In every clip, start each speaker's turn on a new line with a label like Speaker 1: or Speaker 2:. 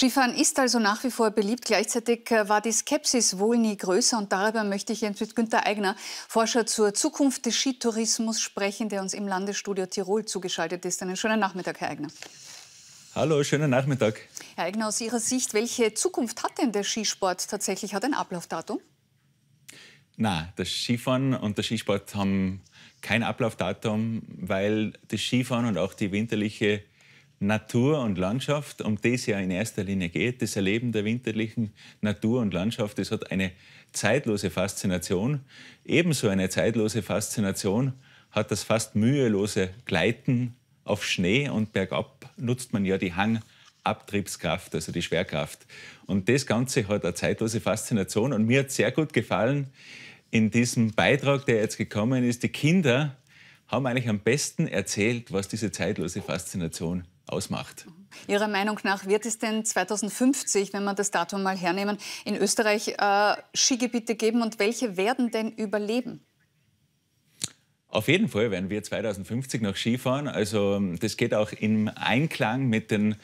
Speaker 1: Skifahren ist also nach wie vor beliebt. Gleichzeitig äh, war die Skepsis wohl nie größer. Und darüber möchte ich jetzt mit Günter Eigner, Forscher zur Zukunft des Skitourismus, sprechen, der uns im Landesstudio Tirol zugeschaltet ist. Einen schönen Nachmittag, Herr Eigner.
Speaker 2: Hallo, schönen Nachmittag.
Speaker 1: Herr Eigner, aus Ihrer Sicht, welche Zukunft hat denn der Skisport tatsächlich? Hat ein Ablaufdatum?
Speaker 2: Na, das Skifahren und der Skisport haben kein Ablaufdatum, weil das Skifahren und auch die winterliche Natur und Landschaft, um die es ja in erster Linie geht, das Erleben der winterlichen Natur und Landschaft, das hat eine zeitlose Faszination. Ebenso eine zeitlose Faszination hat das fast mühelose Gleiten auf Schnee und bergab nutzt man ja die Hangabtriebskraft, also die Schwerkraft. Und das Ganze hat eine zeitlose Faszination und mir hat sehr gut gefallen in diesem Beitrag, der jetzt gekommen ist, die Kinder haben eigentlich am besten erzählt, was diese zeitlose Faszination ist ausmacht.
Speaker 1: Ihrer Meinung nach wird es denn 2050, wenn wir das Datum mal hernehmen, in Österreich äh, Skigebiete geben und welche werden denn überleben?
Speaker 2: Auf jeden Fall werden wir 2050 noch Skifahren. Also ähm, das geht auch im Einklang mit den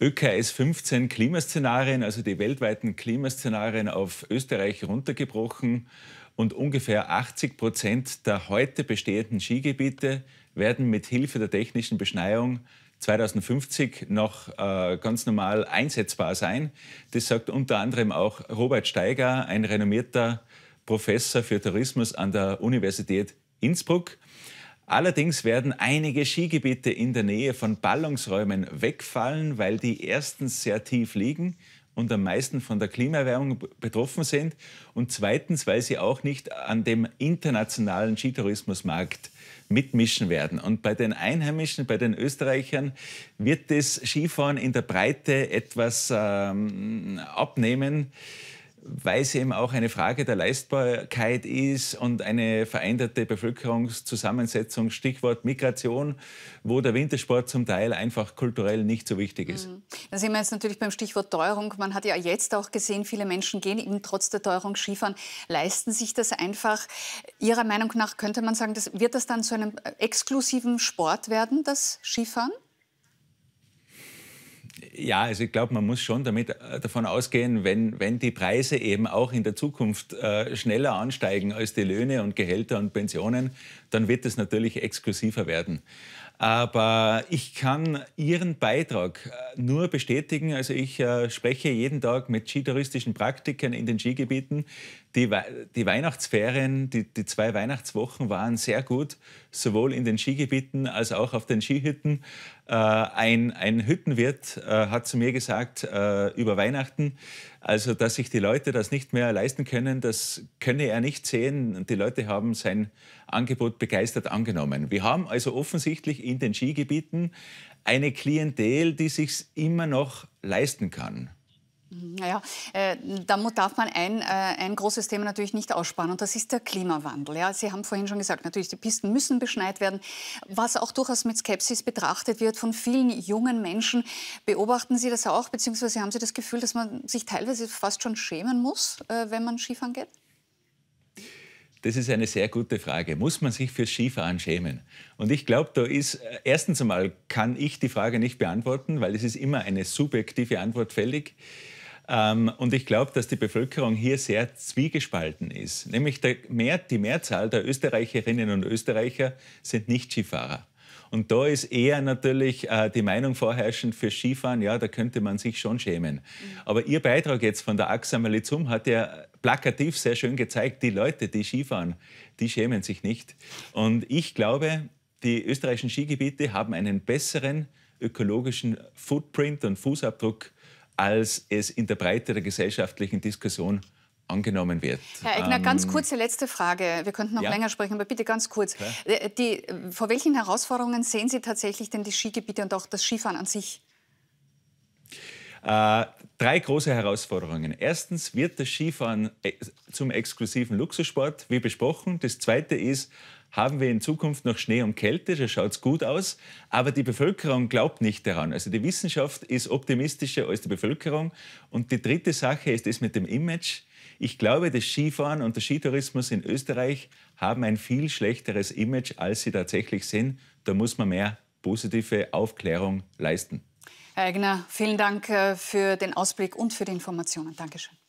Speaker 2: ÖKS 15 Klimaszenarien, also die weltweiten Klimaszenarien auf Österreich runtergebrochen. Und ungefähr 80 Prozent der heute bestehenden Skigebiete werden mit Hilfe der technischen Beschneiung 2050 noch äh, ganz normal einsetzbar sein. Das sagt unter anderem auch Robert Steiger, ein renommierter Professor für Tourismus an der Universität Innsbruck. Allerdings werden einige Skigebiete in der Nähe von Ballungsräumen wegfallen, weil die erstens sehr tief liegen und am meisten von der Klimaerwärmung betroffen sind und zweitens, weil sie auch nicht an dem internationalen Skitourismusmarkt mitmischen werden. Und bei den Einheimischen, bei den Österreichern wird das Skifahren in der Breite etwas ähm, abnehmen weil es eben auch eine Frage der Leistbarkeit ist und eine veränderte Bevölkerungszusammensetzung, Stichwort Migration, wo der Wintersport zum Teil einfach kulturell nicht so wichtig ist. Mhm.
Speaker 1: Da sind wir jetzt natürlich beim Stichwort Teuerung. Man hat ja jetzt auch gesehen, viele Menschen gehen eben trotz der Teuerung Skifahren, leisten sich das einfach. Ihrer Meinung nach könnte man sagen, das, wird das dann zu einem äh, exklusiven Sport werden, das Skifahren?
Speaker 2: Ja, also ich glaube, man muss schon damit, äh, davon ausgehen, wenn, wenn die Preise eben auch in der Zukunft äh, schneller ansteigen als die Löhne und Gehälter und Pensionen, dann wird es natürlich exklusiver werden. Aber ich kann Ihren Beitrag äh, nur bestätigen. Also ich äh, spreche jeden Tag mit skitouristischen Praktikern in den Skigebieten. Die, We die Weihnachtsferien, die, die, zwei Weihnachtswochen waren sehr gut, sowohl in den Skigebieten als auch auf den Skihütten. Äh, ein, ein Hüttenwirt äh, hat zu mir gesagt äh, über Weihnachten, also dass sich die Leute das nicht mehr leisten können, das könne er nicht sehen. Die Leute haben sein Angebot begeistert angenommen. Wir haben also offensichtlich in den Skigebieten eine Klientel, die sich immer noch leisten kann.
Speaker 1: Mhm, naja, äh, da darf man ein, äh, ein großes Thema natürlich nicht aussparen und das ist der Klimawandel. Ja. Sie haben vorhin schon gesagt, natürlich, die Pisten müssen beschneit werden, was auch durchaus mit Skepsis betrachtet wird von vielen jungen Menschen. Beobachten Sie das auch, beziehungsweise haben Sie das Gefühl, dass man sich teilweise fast schon schämen muss, äh, wenn man Skifahren geht?
Speaker 2: Das ist eine sehr gute Frage. Muss man sich fürs Skifahren schämen? Und ich glaube, da ist, äh, erstens einmal kann ich die Frage nicht beantworten, weil es ist immer eine subjektive Antwort fällig. Ähm, und ich glaube, dass die Bevölkerung hier sehr zwiegespalten ist. Nämlich mehr, die Mehrzahl der Österreicherinnen und Österreicher sind nicht Skifahrer. Und da ist eher natürlich äh, die Meinung vorherrschend für Skifahren, ja, da könnte man sich schon schämen. Mhm. Aber Ihr Beitrag jetzt von der AXA Malizum hat ja plakativ sehr schön gezeigt, die Leute, die Skifahren, die schämen sich nicht. Und ich glaube, die österreichischen Skigebiete haben einen besseren ökologischen Footprint und Fußabdruck als es in der Breite der gesellschaftlichen Diskussion angenommen wird. Herr Eigner, ähm, ganz
Speaker 1: kurze letzte Frage. Wir könnten noch ja? länger sprechen, aber bitte ganz kurz. Äh, äh, die, vor welchen Herausforderungen sehen Sie tatsächlich denn die Skigebiete und auch das Skifahren an sich?
Speaker 2: Äh, Drei große Herausforderungen. Erstens wird das Skifahren äh, zum exklusiven Luxussport, wie besprochen. Das Zweite ist, haben wir in Zukunft noch Schnee und Kälte, da schaut es gut aus, aber die Bevölkerung glaubt nicht daran. Also die Wissenschaft ist optimistischer als die Bevölkerung. Und die dritte Sache ist das mit dem Image. Ich glaube, das Skifahren und der Skitourismus in Österreich haben ein viel schlechteres Image, als sie tatsächlich sind. Da muss man mehr positive Aufklärung leisten.
Speaker 1: Herr äh, genau. Eigner, vielen Dank äh, für den Ausblick und für die Informationen. Dankeschön.